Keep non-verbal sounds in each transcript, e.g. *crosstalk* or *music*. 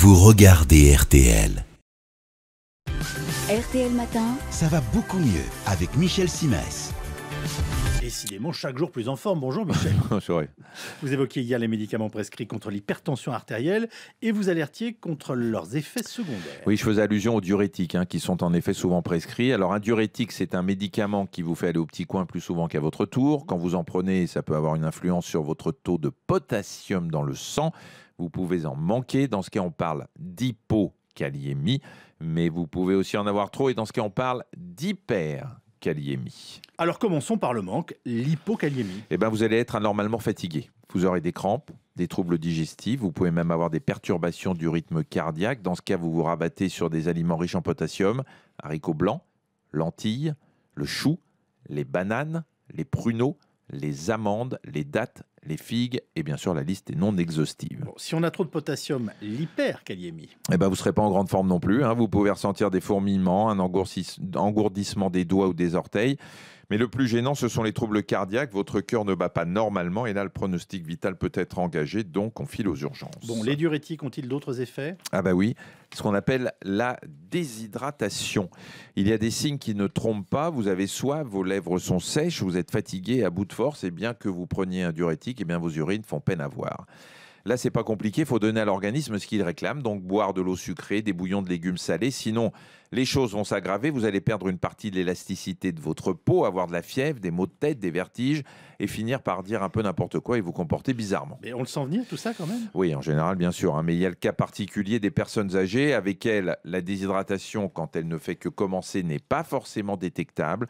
vous regardez RTL. RTL Matin. Ça va beaucoup mieux avec Michel Simès décidément chaque jour plus en forme. Bonjour Michel. Bonjour. *laughs* vous évoquiez hier les médicaments prescrits contre l'hypertension artérielle et vous alertiez contre leurs effets secondaires. Oui, je faisais allusion aux diurétiques hein, qui sont en effet souvent prescrits. Alors un diurétique, c'est un médicament qui vous fait aller au petit coin plus souvent qu'à votre tour. Quand vous en prenez, ça peut avoir une influence sur votre taux de potassium dans le sang. Vous pouvez en manquer. Dans ce cas, on parle d'hypo mais vous pouvez aussi en avoir trop. Et dans ce cas, on parle d'hyper alors commençons par le manque, l'hypokaliémie. Eh ben, vous allez être anormalement fatigué. Vous aurez des crampes, des troubles digestifs, vous pouvez même avoir des perturbations du rythme cardiaque. Dans ce cas, vous vous rabattez sur des aliments riches en potassium, haricots blancs, lentilles, le chou, les bananes, les pruneaux, les amandes, les dattes les figues et bien sûr la liste est non exhaustive. si on a trop de potassium, l'hyperkaliémie. Eh ben vous serez pas en grande forme non plus. Hein. Vous pouvez ressentir des fourmillements, un engourdissement des doigts ou des orteils. Mais le plus gênant, ce sont les troubles cardiaques. Votre cœur ne bat pas normalement et là, le pronostic vital peut être engagé, donc on file aux urgences. les diurétiques ont-ils d'autres effets Ah bah oui, ce qu'on appelle la déshydratation. Il y a des signes qui ne trompent pas. Vous avez soif, vos lèvres sont sèches, vous êtes fatigué à bout de force, et bien que vous preniez un diurétique, et bien vos urines font peine à voir. Là, c'est pas compliqué, il faut donner à l'organisme ce qu'il réclame, donc boire de l'eau sucrée, des bouillons de légumes salés, sinon les choses vont s'aggraver, vous allez perdre une partie de l'élasticité de votre peau, avoir de la fièvre, des maux de tête, des vertiges, et finir par dire un peu n'importe quoi et vous comporter bizarrement. Mais on le sent venir tout ça quand même Oui, en général, bien sûr. Hein, mais il y a le cas particulier des personnes âgées avec elles, la déshydratation, quand elle ne fait que commencer, n'est pas forcément détectable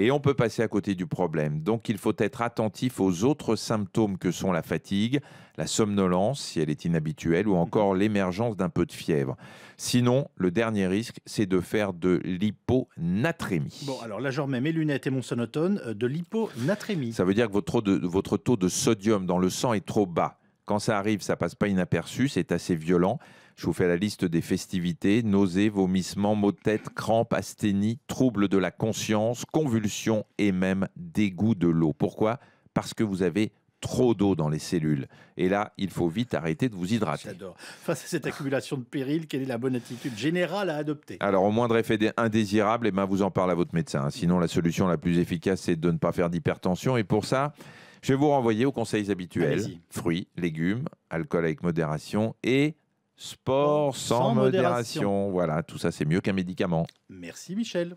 et on peut passer à côté du problème. Donc il faut être attentif aux autres symptômes que sont la fatigue, la somnolence si elle est inhabituelle ou encore mhm. l'émergence d'un peu de fièvre. Sinon, le dernier risque, c'est de faire de l'hyponatrémie. Bon, alors là, je remets mes lunettes et mon sonotone, euh, de l'hyponatrémie. Ça veut dire que votre taux, de, votre taux de sodium dans le sang est trop bas. Quand ça arrive, ça passe pas inaperçu, c'est assez violent. Je vous fais la liste des festivités nausées, vomissements, maux de tête, crampes, asthénie, troubles de la conscience, convulsions et même dégoût de l'eau. Pourquoi Parce que vous avez trop d'eau dans les cellules. Et là, il faut vite arrêter de vous hydrater. Face à cette accumulation de périls, quelle est la bonne attitude générale à adopter Alors, au moindre effet indésirable, eh ben, vous en parlez à votre médecin. Sinon, la solution la plus efficace, c'est de ne pas faire d'hypertension. Et pour ça, je vais vous renvoyer aux conseils habituels. Fruits, légumes, alcool avec modération et sport sans, modération. Voilà, tout ça, c'est mieux qu'un médicament. Merci, Michel.